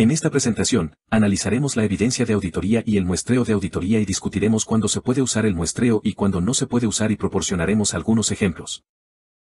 En esta presentación, analizaremos la evidencia de auditoría y el muestreo de auditoría y discutiremos cuándo se puede usar el muestreo y cuándo no se puede usar y proporcionaremos algunos ejemplos.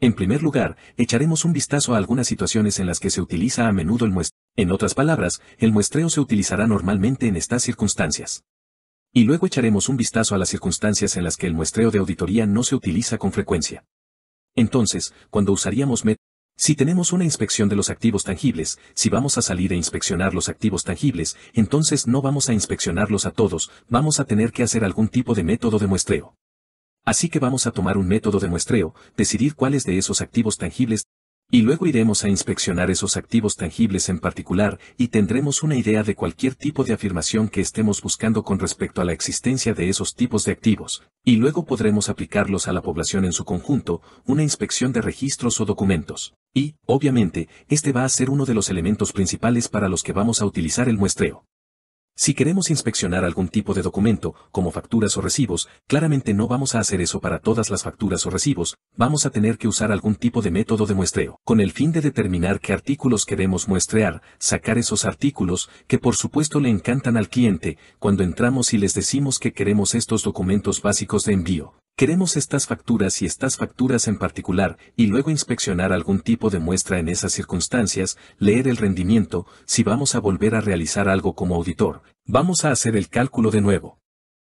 En primer lugar, echaremos un vistazo a algunas situaciones en las que se utiliza a menudo el muestreo. En otras palabras, el muestreo se utilizará normalmente en estas circunstancias. Y luego echaremos un vistazo a las circunstancias en las que el muestreo de auditoría no se utiliza con frecuencia. Entonces, cuando usaríamos MET, si tenemos una inspección de los activos tangibles, si vamos a salir e inspeccionar los activos tangibles, entonces no vamos a inspeccionarlos a todos, vamos a tener que hacer algún tipo de método de muestreo. Así que vamos a tomar un método de muestreo, decidir cuáles de esos activos tangibles, y luego iremos a inspeccionar esos activos tangibles en particular y tendremos una idea de cualquier tipo de afirmación que estemos buscando con respecto a la existencia de esos tipos de activos, y luego podremos aplicarlos a la población en su conjunto, una inspección de registros o documentos. Y, obviamente, este va a ser uno de los elementos principales para los que vamos a utilizar el muestreo. Si queremos inspeccionar algún tipo de documento, como facturas o recibos, claramente no vamos a hacer eso para todas las facturas o recibos, vamos a tener que usar algún tipo de método de muestreo, con el fin de determinar qué artículos queremos muestrear, sacar esos artículos, que por supuesto le encantan al cliente, cuando entramos y les decimos que queremos estos documentos básicos de envío, Queremos estas facturas y estas facturas en particular, y luego inspeccionar algún tipo de muestra en esas circunstancias, leer el rendimiento, si vamos a volver a realizar algo como auditor, vamos a hacer el cálculo de nuevo.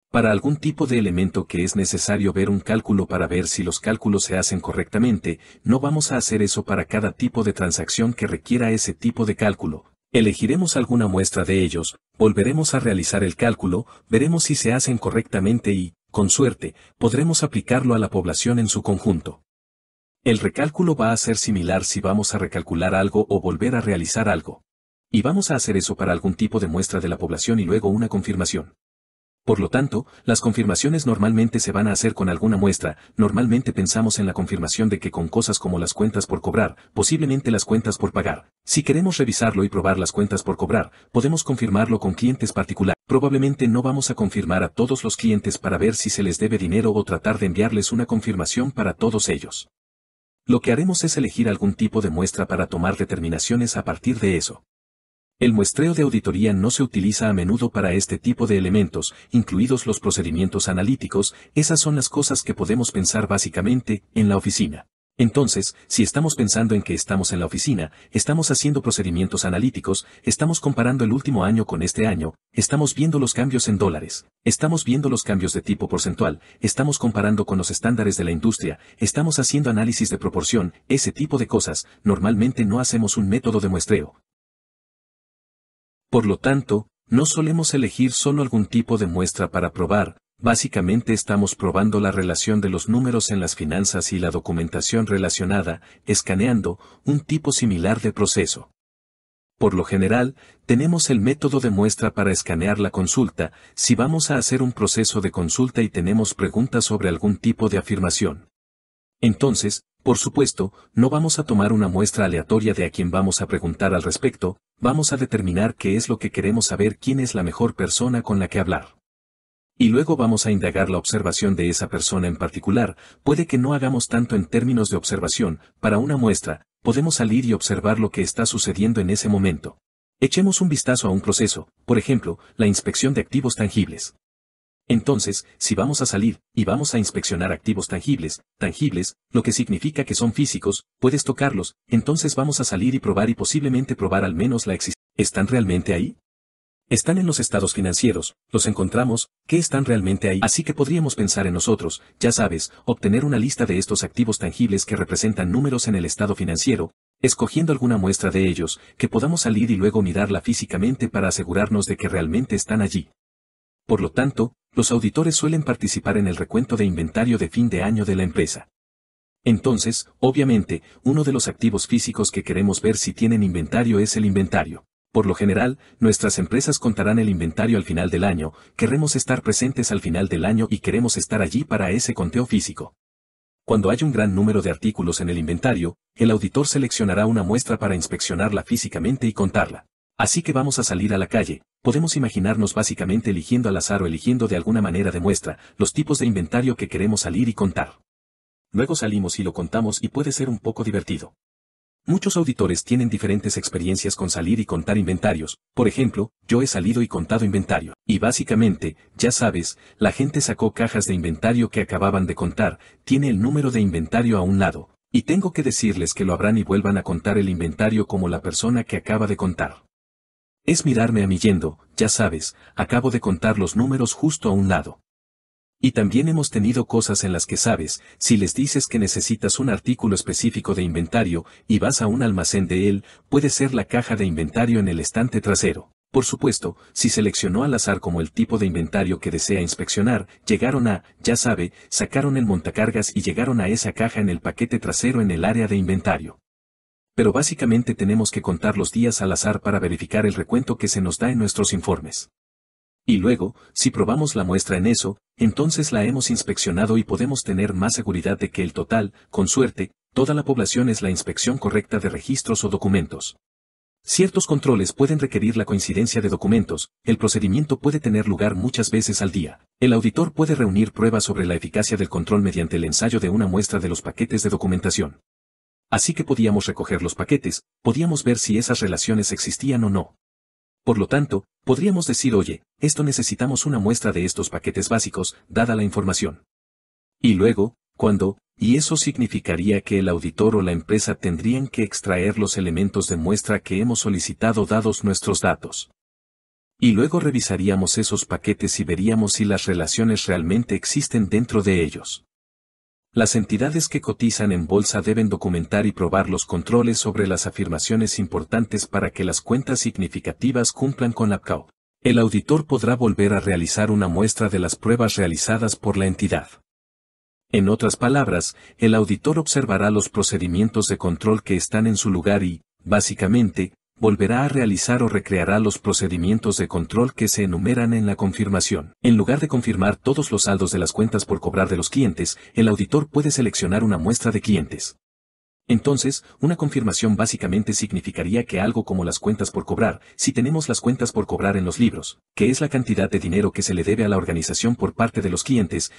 Para algún tipo de elemento que es necesario ver un cálculo para ver si los cálculos se hacen correctamente, no vamos a hacer eso para cada tipo de transacción que requiera ese tipo de cálculo. Elegiremos alguna muestra de ellos, volveremos a realizar el cálculo, veremos si se hacen correctamente y, con suerte, podremos aplicarlo a la población en su conjunto. El recálculo va a ser similar si vamos a recalcular algo o volver a realizar algo. Y vamos a hacer eso para algún tipo de muestra de la población y luego una confirmación. Por lo tanto, las confirmaciones normalmente se van a hacer con alguna muestra, normalmente pensamos en la confirmación de que con cosas como las cuentas por cobrar, posiblemente las cuentas por pagar. Si queremos revisarlo y probar las cuentas por cobrar, podemos confirmarlo con clientes particulares. Probablemente no vamos a confirmar a todos los clientes para ver si se les debe dinero o tratar de enviarles una confirmación para todos ellos. Lo que haremos es elegir algún tipo de muestra para tomar determinaciones a partir de eso. El muestreo de auditoría no se utiliza a menudo para este tipo de elementos, incluidos los procedimientos analíticos, esas son las cosas que podemos pensar básicamente en la oficina. Entonces, si estamos pensando en que estamos en la oficina, estamos haciendo procedimientos analíticos, estamos comparando el último año con este año, estamos viendo los cambios en dólares, estamos viendo los cambios de tipo porcentual, estamos comparando con los estándares de la industria, estamos haciendo análisis de proporción, ese tipo de cosas, normalmente no hacemos un método de muestreo, por lo tanto, no solemos elegir solo algún tipo de muestra para probar, básicamente estamos probando la relación de los números en las finanzas y la documentación relacionada, escaneando un tipo similar de proceso. Por lo general, tenemos el método de muestra para escanear la consulta, si vamos a hacer un proceso de consulta y tenemos preguntas sobre algún tipo de afirmación. Entonces, por supuesto, no vamos a tomar una muestra aleatoria de a quien vamos a preguntar al respecto, vamos a determinar qué es lo que queremos saber quién es la mejor persona con la que hablar. Y luego vamos a indagar la observación de esa persona en particular, puede que no hagamos tanto en términos de observación, para una muestra, podemos salir y observar lo que está sucediendo en ese momento. Echemos un vistazo a un proceso, por ejemplo, la inspección de activos tangibles. Entonces, si vamos a salir, y vamos a inspeccionar activos tangibles, tangibles, lo que significa que son físicos, puedes tocarlos, entonces vamos a salir y probar y posiblemente probar al menos la existencia. ¿Están realmente ahí? Están en los estados financieros, los encontramos, ¿qué están realmente ahí? Así que podríamos pensar en nosotros, ya sabes, obtener una lista de estos activos tangibles que representan números en el estado financiero, escogiendo alguna muestra de ellos, que podamos salir y luego mirarla físicamente para asegurarnos de que realmente están allí. Por lo tanto, los auditores suelen participar en el recuento de inventario de fin de año de la empresa. Entonces, obviamente, uno de los activos físicos que queremos ver si tienen inventario es el inventario. Por lo general, nuestras empresas contarán el inventario al final del año, queremos estar presentes al final del año y queremos estar allí para ese conteo físico. Cuando hay un gran número de artículos en el inventario, el auditor seleccionará una muestra para inspeccionarla físicamente y contarla. Así que vamos a salir a la calle, podemos imaginarnos básicamente eligiendo al azar o eligiendo de alguna manera de muestra los tipos de inventario que queremos salir y contar. Luego salimos y lo contamos y puede ser un poco divertido. Muchos auditores tienen diferentes experiencias con salir y contar inventarios, por ejemplo, yo he salido y contado inventario, y básicamente, ya sabes, la gente sacó cajas de inventario que acababan de contar, tiene el número de inventario a un lado, y tengo que decirles que lo habrán y vuelvan a contar el inventario como la persona que acaba de contar es mirarme a mí yendo, ya sabes, acabo de contar los números justo a un lado. Y también hemos tenido cosas en las que sabes, si les dices que necesitas un artículo específico de inventario y vas a un almacén de él, puede ser la caja de inventario en el estante trasero. Por supuesto, si seleccionó al azar como el tipo de inventario que desea inspeccionar, llegaron a, ya sabe, sacaron el montacargas y llegaron a esa caja en el paquete trasero en el área de inventario pero básicamente tenemos que contar los días al azar para verificar el recuento que se nos da en nuestros informes. Y luego, si probamos la muestra en eso, entonces la hemos inspeccionado y podemos tener más seguridad de que el total, con suerte, toda la población es la inspección correcta de registros o documentos. Ciertos controles pueden requerir la coincidencia de documentos, el procedimiento puede tener lugar muchas veces al día, el auditor puede reunir pruebas sobre la eficacia del control mediante el ensayo de una muestra de los paquetes de documentación. Así que podíamos recoger los paquetes, podíamos ver si esas relaciones existían o no. Por lo tanto, podríamos decir oye, esto necesitamos una muestra de estos paquetes básicos, dada la información. Y luego, cuando, y eso significaría que el auditor o la empresa tendrían que extraer los elementos de muestra que hemos solicitado dados nuestros datos. Y luego revisaríamos esos paquetes y veríamos si las relaciones realmente existen dentro de ellos. Las entidades que cotizan en bolsa deben documentar y probar los controles sobre las afirmaciones importantes para que las cuentas significativas cumplan con la CAO. El auditor podrá volver a realizar una muestra de las pruebas realizadas por la entidad. En otras palabras, el auditor observará los procedimientos de control que están en su lugar y, básicamente, volverá a realizar o recreará los procedimientos de control que se enumeran en la confirmación. En lugar de confirmar todos los saldos de las cuentas por cobrar de los clientes, el auditor puede seleccionar una muestra de clientes. Entonces, una confirmación básicamente significaría que algo como las cuentas por cobrar, si tenemos las cuentas por cobrar en los libros, que es la cantidad de dinero que se le debe a la organización por parte de los clientes,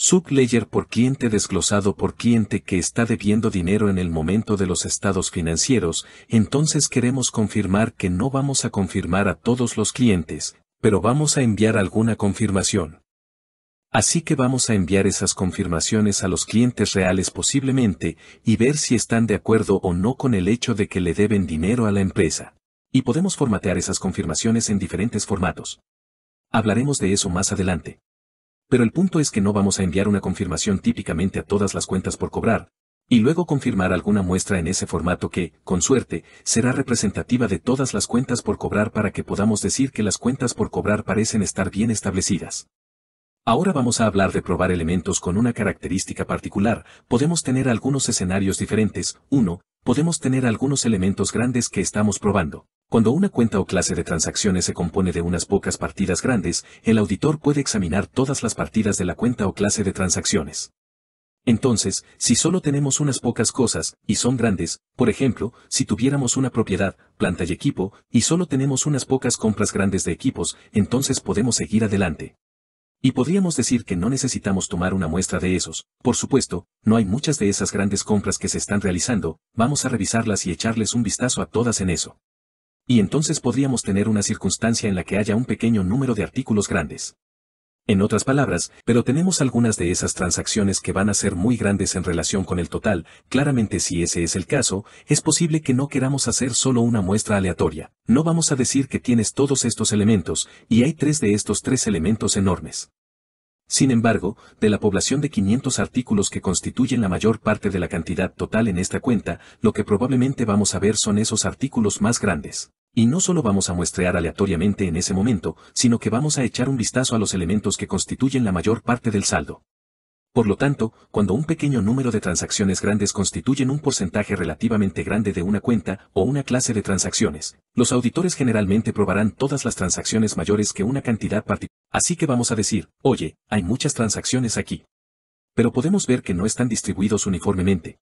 Sublayer por cliente desglosado por cliente que está debiendo dinero en el momento de los estados financieros, entonces queremos confirmar que no vamos a confirmar a todos los clientes, pero vamos a enviar alguna confirmación. Así que vamos a enviar esas confirmaciones a los clientes reales posiblemente y ver si están de acuerdo o no con el hecho de que le deben dinero a la empresa. Y podemos formatear esas confirmaciones en diferentes formatos. Hablaremos de eso más adelante. Pero el punto es que no vamos a enviar una confirmación típicamente a todas las cuentas por cobrar, y luego confirmar alguna muestra en ese formato que, con suerte, será representativa de todas las cuentas por cobrar para que podamos decir que las cuentas por cobrar parecen estar bien establecidas. Ahora vamos a hablar de probar elementos con una característica particular, podemos tener algunos escenarios diferentes, 1. Podemos tener algunos elementos grandes que estamos probando. Cuando una cuenta o clase de transacciones se compone de unas pocas partidas grandes, el auditor puede examinar todas las partidas de la cuenta o clase de transacciones. Entonces, si solo tenemos unas pocas cosas, y son grandes, por ejemplo, si tuviéramos una propiedad, planta y equipo, y solo tenemos unas pocas compras grandes de equipos, entonces podemos seguir adelante. Y podríamos decir que no necesitamos tomar una muestra de esos, por supuesto, no hay muchas de esas grandes compras que se están realizando, vamos a revisarlas y echarles un vistazo a todas en eso. Y entonces podríamos tener una circunstancia en la que haya un pequeño número de artículos grandes. En otras palabras, pero tenemos algunas de esas transacciones que van a ser muy grandes en relación con el total, claramente si ese es el caso, es posible que no queramos hacer solo una muestra aleatoria. No vamos a decir que tienes todos estos elementos, y hay tres de estos tres elementos enormes. Sin embargo, de la población de 500 artículos que constituyen la mayor parte de la cantidad total en esta cuenta, lo que probablemente vamos a ver son esos artículos más grandes. Y no solo vamos a muestrear aleatoriamente en ese momento, sino que vamos a echar un vistazo a los elementos que constituyen la mayor parte del saldo. Por lo tanto, cuando un pequeño número de transacciones grandes constituyen un porcentaje relativamente grande de una cuenta o una clase de transacciones, los auditores generalmente probarán todas las transacciones mayores que una cantidad particular. Así que vamos a decir, oye, hay muchas transacciones aquí. Pero podemos ver que no están distribuidos uniformemente,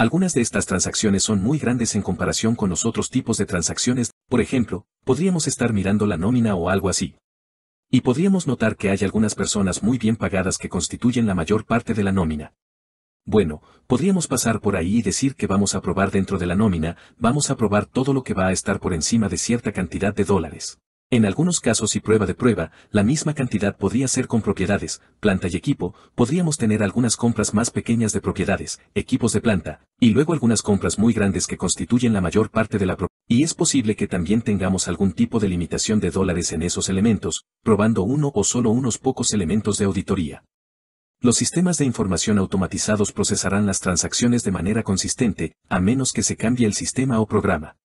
algunas de estas transacciones son muy grandes en comparación con los otros tipos de transacciones, por ejemplo, podríamos estar mirando la nómina o algo así. Y podríamos notar que hay algunas personas muy bien pagadas que constituyen la mayor parte de la nómina. Bueno, podríamos pasar por ahí y decir que vamos a probar dentro de la nómina, vamos a probar todo lo que va a estar por encima de cierta cantidad de dólares. En algunos casos y prueba de prueba, la misma cantidad podría ser con propiedades, planta y equipo, podríamos tener algunas compras más pequeñas de propiedades, equipos de planta, y luego algunas compras muy grandes que constituyen la mayor parte de la propiedad. Y es posible que también tengamos algún tipo de limitación de dólares en esos elementos, probando uno o solo unos pocos elementos de auditoría. Los sistemas de información automatizados procesarán las transacciones de manera consistente, a menos que se cambie el sistema o programa.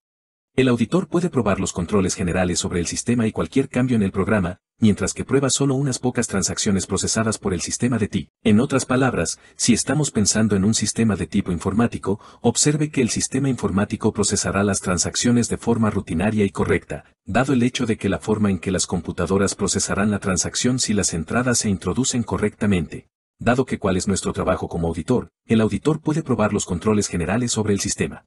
El auditor puede probar los controles generales sobre el sistema y cualquier cambio en el programa, mientras que prueba solo unas pocas transacciones procesadas por el sistema de TI. En otras palabras, si estamos pensando en un sistema de tipo informático, observe que el sistema informático procesará las transacciones de forma rutinaria y correcta, dado el hecho de que la forma en que las computadoras procesarán la transacción si las entradas se introducen correctamente. Dado que cuál es nuestro trabajo como auditor, el auditor puede probar los controles generales sobre el sistema.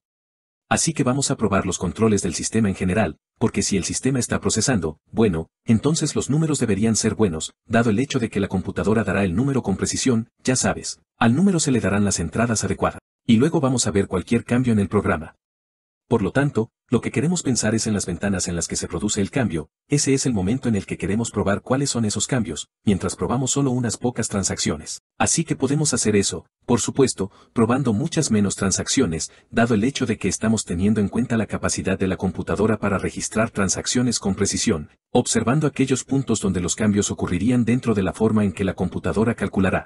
Así que vamos a probar los controles del sistema en general, porque si el sistema está procesando, bueno, entonces los números deberían ser buenos, dado el hecho de que la computadora dará el número con precisión, ya sabes, al número se le darán las entradas adecuadas, y luego vamos a ver cualquier cambio en el programa. Por lo tanto, lo que queremos pensar es en las ventanas en las que se produce el cambio, ese es el momento en el que queremos probar cuáles son esos cambios, mientras probamos solo unas pocas transacciones. Así que podemos hacer eso, por supuesto, probando muchas menos transacciones, dado el hecho de que estamos teniendo en cuenta la capacidad de la computadora para registrar transacciones con precisión, observando aquellos puntos donde los cambios ocurrirían dentro de la forma en que la computadora calculará.